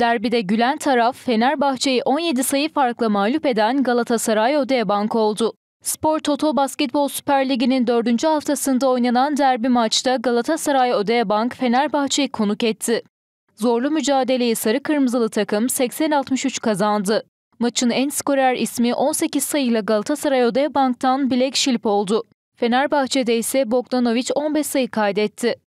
Derbide gülen taraf Fenerbahçe'yi 17 sayı farkla mağlup eden Galatasaray Odeye Bank oldu. Spor Toto Basketbol Süper Ligi'nin 4. haftasında oynanan derbi maçta Galatasaray Odeye Bank Fenerbahçe'yi konuk etti. Zorlu mücadeleyi sarı kırmızılı takım 80-63 kazandı. Maçın en skorer ismi 18 sayıyla Galatasaray Odeye Bank'tan Black Shilp oldu. Fenerbahçe'de ise Bogdanovic 15 sayı kaydetti.